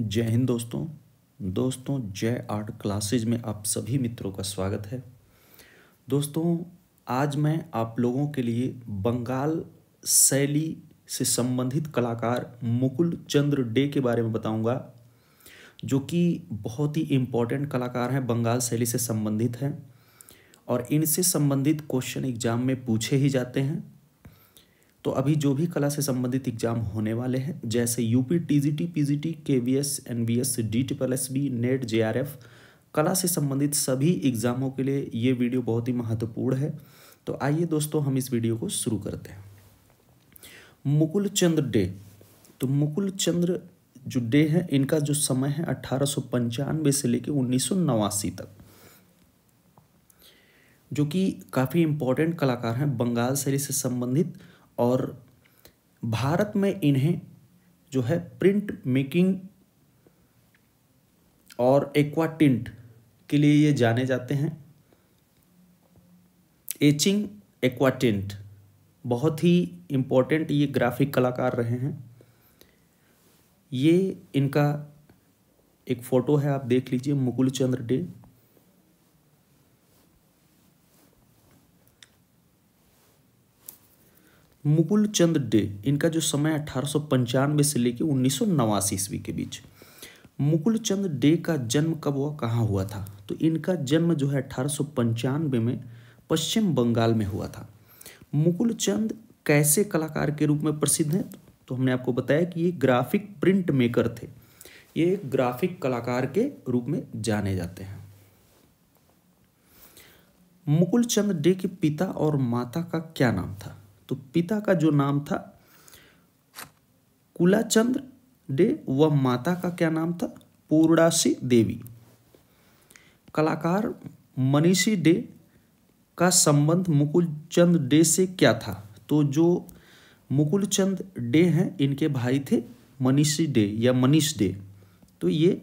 जय हिंद दोस्तों दोस्तों जय आर्ट क्लासेज में आप सभी मित्रों का स्वागत है दोस्तों आज मैं आप लोगों के लिए बंगाल शैली से संबंधित कलाकार मुकुल चंद्र डे के बारे में बताऊंगा जो कि बहुत ही इम्पोर्टेंट कलाकार हैं बंगाल शैली से संबंधित हैं और इनसे संबंधित क्वेश्चन एग्जाम में पूछे ही जाते हैं तो अभी जो भी कला से संबंधित एग्जाम होने वाले हैं जैसे UP TGT PGT KVS NVS D triple S B NET F कला से संबंधित सभी एग्जामों के लिए ये वीडियो बहुत ही महत्वपूर्ण है तो आइए दोस्तों हम इस वीडियो को शुरू करते हैं मुकुल चंद्र डे तो मुकुल चंद्र जो डे है इनका जो समय है अट्ठारह से लेकर उन्नीस तक जो कि काफ़ी इम्पोर्टेंट कलाकार हैं बंगाल शैली से संबंधित और भारत में इन्हें जो है प्रिंट मेकिंग और एक्वाटिंट के लिए ये जाने जाते हैं एचिंग एक्वाटिंट बहुत ही इम्पोर्टेंट ये ग्राफिक कलाकार रहे हैं ये इनका एक फ़ोटो है आप देख लीजिए मुकुल चंद्र डे मुकुल चंद डे इनका जो समय अठारह से लेकर उन्नीस सौ ईस्वी के बीच मुकुल चंद डे का जन्म कब हुआ कहाँ हुआ था तो इनका जन्म जो है अठारह में पश्चिम बंगाल में हुआ था मुकुल चंद कैसे कलाकार के रूप में प्रसिद्ध हैं तो हमने आपको बताया कि ये ग्राफिक प्रिंट मेकर थे ये एक ग्राफिक कलाकार के रूप में जाने जाते हैं मुकुल चंद डे के पिता और माता का क्या नाम था तो पिता का जो नाम था कुलाचंद्र डे व माता का क्या नाम था पूर्णासी देवी कलाकार मनीषी डे का संबंध मुकुलचंद डे से क्या था तो जो मुकुलचंद डे हैं इनके भाई थे मनीषी डे या मनीष डे तो ये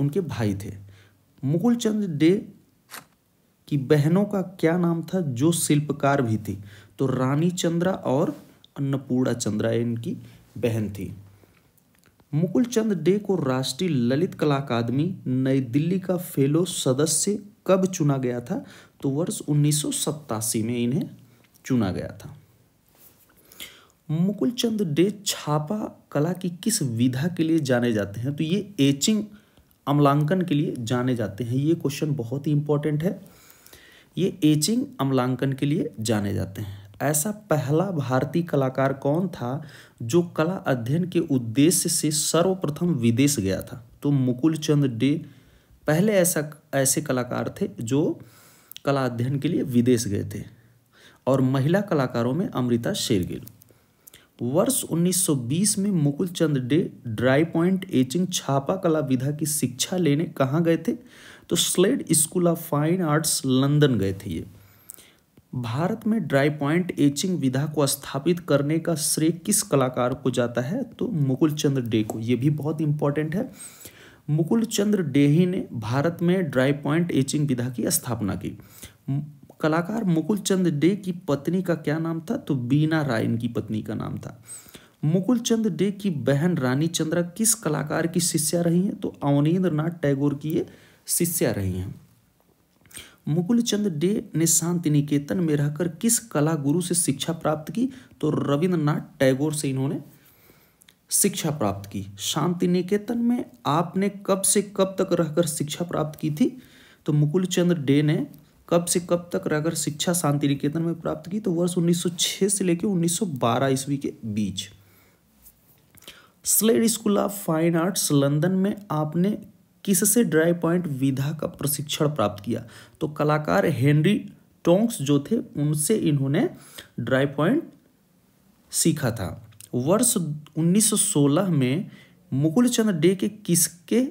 उनके भाई थे मुकुल डे की बहनों का क्या नाम था जो शिल्पकार भी थी तो रानी चंद्रा और अन्नपूर्णा चंद्रा इनकी बहन थी मुकुल चंद डे को राष्ट्रीय ललित कला अकादमी नई दिल्ली का फेलो सदस्य कब चुना गया था तो वर्ष उन्नीस में इन्हें चुना गया था मुकुल चंद डे छापा कला की किस विधा के लिए जाने जाते हैं तो ये एचिंग अम्लांकन के लिए जाने जाते हैं ये क्वेश्चन बहुत ही इंपॉर्टेंट है ये एचिंग अम्लांकन के लिए जाने जाते हैं ऐसा पहला भारतीय कलाकार कौन था जो कला अध्ययन के उद्देश्य से सर्वप्रथम विदेश गया था तो मुकुल चंद डे पहले ऐसा ऐसे कलाकार थे जो कला अध्ययन के लिए विदेश गए थे और महिला कलाकारों में अमृता शेरगिल वर्ष 1920 में Mukul Chand Dey dry point etching छापा कला विधा की शिक्षा लेने कहाँ गए थे तो Slade School of Fine Arts London गए थे ये भारत में ड्राई पॉइंट एचिंग विधा को स्थापित करने का श्रेय किस कलाकार को जाता है तो मुकुल चंद्र डे को ये भी बहुत इंपॉर्टेंट है मुकुल चंद्र डेही ने भारत में ड्राई पॉइंट एचिंग विधा की स्थापना की कलाकार मुकुल चंद्र डे की पत्नी का क्या नाम था तो बीना राय इनकी पत्नी का नाम था मुकुल चंद्र डे की बहन रानी चंद्रा किस कलाकार की शिष्या रही हैं तो अवनीन्द्र नाथ टैगोर की ये शिष्या रही हैं मुकुल चंद डे ने शांति निकेतन में रहकर किस कला गुरु से शिक्षा प्राप्त की तो रविंद्रनाथ टैगोर से इन्होंने शिक्षा प्राप्त की शांति निकेतन में आपने कब से कब तक रहकर शिक्षा प्राप्त की थी तो मुकुल चंद्र डे ने कब से कब तक रहकर शिक्षा शांति निकेतन में प्राप्त की तो वर्ष 1906 से लेकर 1912 सौ ईस्वी के बीच Slade School of Fine Arts London में आपने किससे ड्राई पॉइंट विधा का प्रशिक्षण प्राप्त किया तो कलाकार हेनरी टोंक्स जो थे उनसे इन्होंने ड्राई पॉइंट सीखा था वर्ष 1916 में मुकुल चंद्र डे के किसके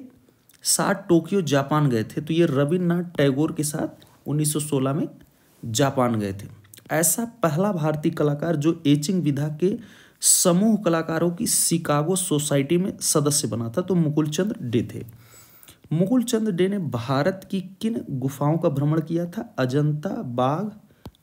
साथ टोक्यो जापान गए थे तो ये रविन्द्रनाथ टैगोर के साथ 1916 में जापान गए थे ऐसा पहला भारतीय कलाकार जो एचिंग विधा के समूह कलाकारों की शिकागो सोसाइटी में सदस्य बना था तो मुकुल चंद्र डे थे मुगल चंद डे ने भारत की किन गुफाओं का भ्रमण किया था अजंता बाघ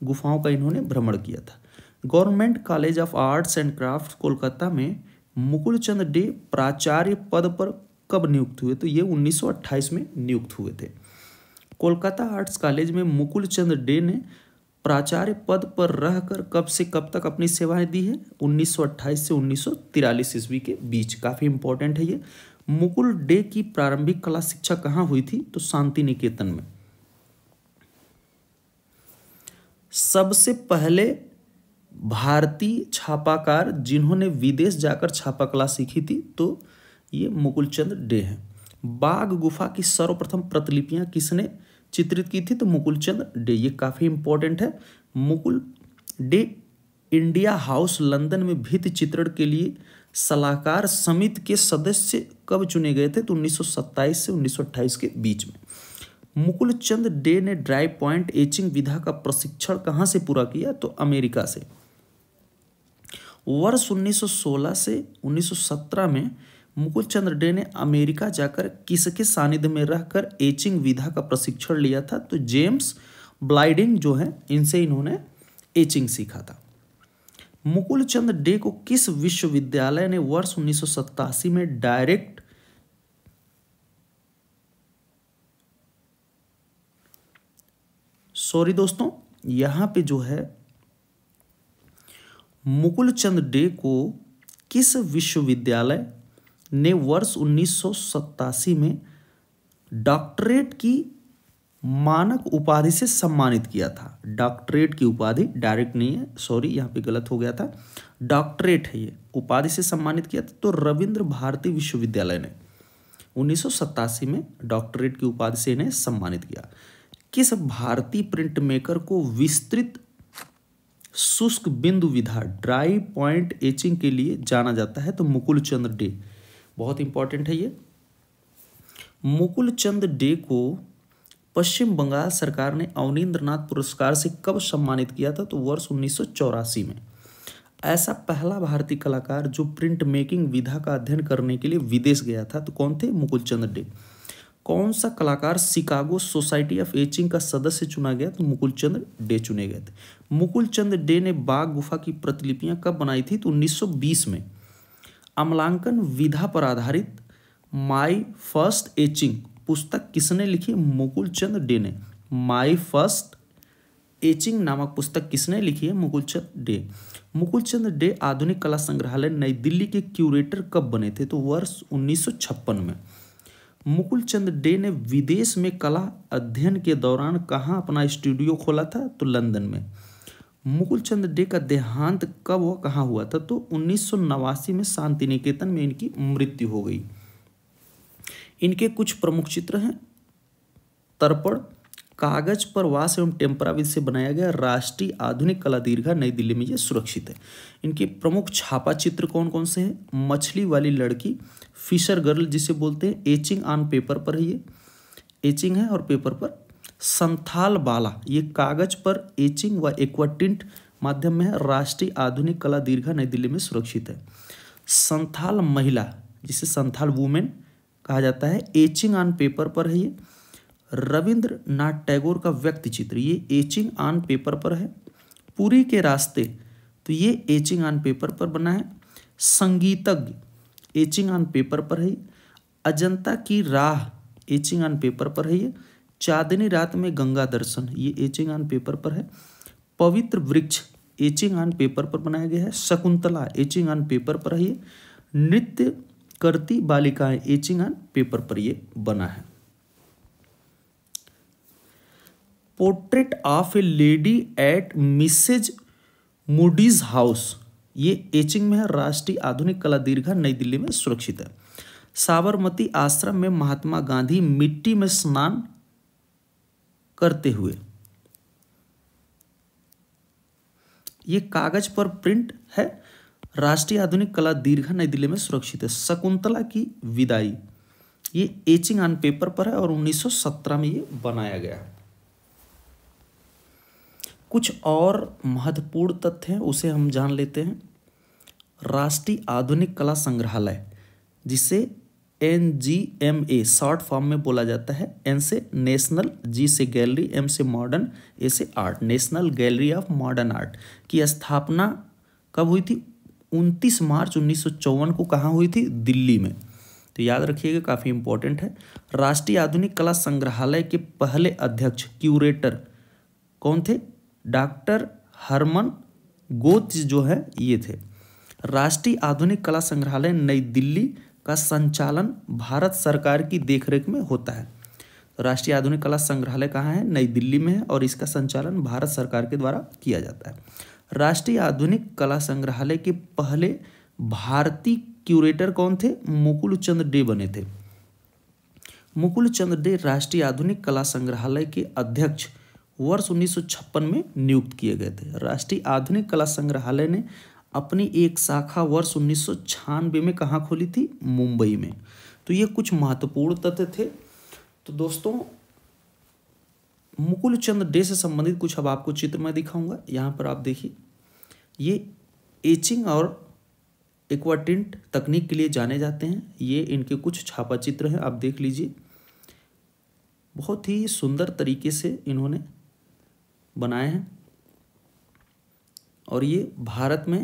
गुफाओं का इन्होंने भ्रमण किया था Government College of Arts and Craft Kolkata में मुकुल चंद्र डे प्राचार्य पद पर कब नियुक्त हुए तो ये 1928 में नियुक्त हुए थे कोलकाता आर्ट्स कॉलेज में मुकुल चंद डे ने प्राचार्य पद पर रहकर कब से कब तक अपनी सेवाएं दी है 1928 से 1943 ईस्वी के बीच काफ़ी इंपॉर्टेंट है ये मुकुल डे की प्रारंभिक कला शिक्षा कहां हुई थी तो शांति निकेतन में सबसे पहले भारतीय छापाकार जिन्होंने विदेश जाकर छापा कला सीखी थी तो ये मुकुल डे हैं बाघ गुफा की सर्वप्रथम प्रतिलिपियां किसने चित्रित की थी तो मुकुल डे ये काफ़ी इंपॉर्टेंट है Mukul Dey India House London में भित्त चित्रण के लिए सलाहकार समिति के सदस्य कब चुने गए थे तो 1927 से 1928 के बीच में मुकुल चंद डे ने ड्राई पॉइंट एचिंग विधा का प्रशिक्षण कहाँ से पूरा किया तो अमेरिका से वर्ष 1916 से 1917 में मुकुल चंद्र डे ने अमेरिका जाकर किसके सानिध्य में रहकर एचिंग विधा का प्रशिक्षण लिया था तो जेम्स ब्लाइडिंग जो है इनसे इन्होंने एचिंग सीखा था मुकुल चंद डे को किस विश्वविद्यालय ने वर्ष उन्नीस में डायरेक्ट सॉरी दोस्तों यहां पे जो है मुकुल चंद डे को किस विश्वविद्यालय ने वर्ष उन्नीस में डॉक्टरेट की मानक उपाधि से सम्मानित किया था डॉक्टरेट की उपाधि डायरेक्ट नहीं है सॉरी यहाँ पे गलत हो गया था डॉक्टरेट है ये उपाधि से सम्मानित किया था तो रविंद्र भारती विश्वविद्यालय ने उन्नीस में डॉक्टरेट की उपाधि से इन्हें सम्मानित किया किस भारतीय प्रिंट मेकर को विस्तृत शुष्क बिंदु विधा ड्राई पॉइंट एचिंग के लिए जाना जाता है तो मुकुल चंद्र डे बहुत इंपॉर्टेंट है ये मुकुल चंद डे को पश्चिम बंगाल सरकार ने अवनीन्द्र पुरस्कार से कब सम्मानित किया था तो वर्ष उन्नीस में ऐसा पहला भारतीय कलाकार जो प्रिंट मेकिंग विधा का अध्ययन करने के लिए विदेश गया था तो कौन थे मुकुल चंद्र डे कौन सा कलाकार शिकागो सोसाइटी ऑफ एचिंग का सदस्य चुना गया तो मुकुल चंद्र डे चुने गए थे मुकुल चंद्र डे ने बाघ गुफा की प्रतिलिपियां कब बनाई थी तो 1920 में अमलांकन विधा पर आधारित माई फर्स्ट एचिंग पुस्तक किसने लिखी मुकुल चंद डे ने माई फर्स्ट एचिंग नामक पुस्तक किसने लिखी है मुकुल चंद डे मुकुल चंद डे आधुनिक कला संग्रहालय नई दिल्ली के क्यूरेटर कब बने थे तो वर्ष 1956 में मुकुल चंद डे ने विदेश में कला अध्ययन के दौरान कहाँ अपना स्टूडियो खोला था तो लंदन में मुकुल चंद डे का देहांत कब व कहाँ हुआ था तो उन्नीस में शांति निकेतन में इनकी मृत्यु हो गई इनके कुछ प्रमुख चित्र हैं तर्पण कागज पर वास एवं टेम्पराविद से बनाया गया राष्ट्रीय आधुनिक कला दीर्घा नई दिल्ली में ये सुरक्षित है इनके प्रमुख छापा चित्र कौन कौन से हैं मछली वाली लड़की फिशर गर्ल जिसे बोलते हैं एचिंग ऑन पेपर पर है ये एचिंग है और पेपर पर संथाल बाला ये कागज पर एचिंग व एक्वाटिंट माध्यम में है राष्ट्रीय आधुनिक कला दीर्घा नई दिल्ली में सुरक्षित है संथाल महिला जिसे संथाल वुमेन कहा जाता है एचिंग ऑन पेपर पर है ये रविंद्र नाथ टैगोर का व्यक्ति चित्र ये एचिंग ऑन पेपर पर है पूरी के रास्ते तो ये एचिंग ऑन पेपर पर बना है संगीतज्ञ एचिंग ऑन पेपर पर है अजंता की राह एचिंग ऑन पेपर पर है ये चांदनी रात में गंगा दर्शन ये एचिंग ऑन पेपर पर है पवित्र वृक्ष एचिंग ऑन पेपर पर बनाया गया है शकुंतला एचिंग ऑन पेपर पर है ये नृत्य करती बालिकाएं एचिंग ऑन पेपर पर ये बना है portrait of a lady at Mrs Moody's house ये एचिंग में है राष्ट्रीय आधुनिक कला दीर्घा नई दिल्ली में सुरक्षित है साबरमती आश्रम में महात्मा गांधी मिट्टी में स्नान करते हुए ये कागज पर प्रिंट है राष्ट्रीय आधुनिक कला दीर्घा नई दिल्ली में सुरक्षित है शकुंतला की विदाई ये एचिंग ऑन पेपर पर है और 1917 में ये बनाया गया कुछ और महत्वपूर्ण तथ्य हैं उसे हम जान लेते हैं राष्ट्रीय आधुनिक कला संग्रहालय जिसे N G M A short form में बोला जाता है एन से नेशनल जी से गैलरी एम से मॉडर्न ए से art national gallery of modern art की स्थापना कब हुई थी उनतीस मार्च उन्नीस को कहाँ हुई थी दिल्ली में तो याद रखिएगा काफ़ी इंपॉर्टेंट है राष्ट्रीय आधुनिक कला संग्रहालय के पहले अध्यक्ष क्यूरेटर कौन थे डॉक्टर हरमन गोत जो है ये थे राष्ट्रीय आधुनिक कला संग्रहालय नई दिल्ली का संचालन भारत सरकार की देखरेख में होता है तो राष्ट्रीय आधुनिक कला संग्रहालय कहाँ है नई दिल्ली में है और इसका संचालन भारत सरकार के द्वारा किया जाता है राष्ट्रीय आधुनिक कला संग्रहालय के पहले भारतीय क्यूरेटर कौन थे मुकुल चंद्र डे बने थे मुकुल चंद्र डे राष्ट्रीय आधुनिक कला संग्रहालय के अध्यक्ष वर्ष 1956 में नियुक्त किए गए थे राष्ट्रीय आधुनिक कला संग्रहालय ने अपनी एक शाखा वर्ष उन्नीस में कहाँ खोली थी मुंबई में तो ये कुछ महत्वपूर्ण तथ्य थे तो दोस्तों मुकुल चंद्र डे से संबंधित कुछ अब आपको चित्र में दिखाऊंगा यहाँ पर आप देखिए ये एचिंग और एक्वाटिंट तकनीक के लिए जाने जाते हैं ये इनके कुछ छापा चित्र हैं आप देख लीजिए बहुत ही सुंदर तरीके से इन्होंने बनाए हैं और ये भारत में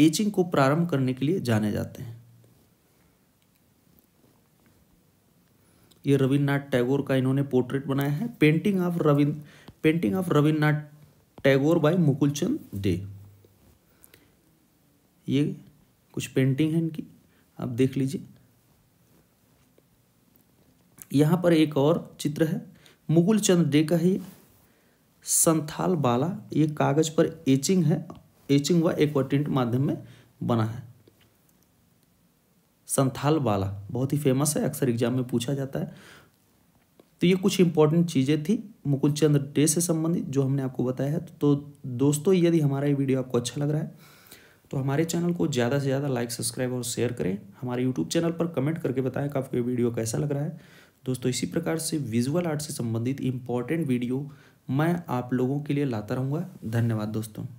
एचिंग को प्रारंभ करने के लिए जाने जाते हैं ये रविन्द्रनाथ टैगोर का इन्होंने पोर्ट्रेट बनाया है painting of Rabindra painting of Rabindranath Tagore by Mukulchand Chand Dey ये कुछ पेंटिंग है इनकी आप देख लीजिए यहाँ पर एक और चित्र है मुगुल चंद्र डे का है संथाल बाला ये कागज पर एचिंग है एचिंग एक एक्वाटेंट माध्यम में बना है संथाल बाला बहुत ही फेमस है अक्सर एग्जाम में पूछा जाता है तो ये कुछ इंपॉर्टेंट चीज़ें थी मुकुल चंद्र डे से संबंधित जो हमने आपको बताया है तो दोस्तों यदि हमारा ये वीडियो आपको अच्छा लग रहा है तो हमारे चैनल को ज़्यादा से ज़्यादा लाइक सब्सक्राइब और शेयर करें हमारे यूट्यूब चैनल पर कमेंट करके बताएं कि आपको ये वीडियो कैसा लग रहा है दोस्तों इसी प्रकार से विजुअल आर्ट से संबंधित इम्पॉर्टेंट वीडियो मैं आप लोगों के लिए लाता रहूँगा धन्यवाद दोस्तों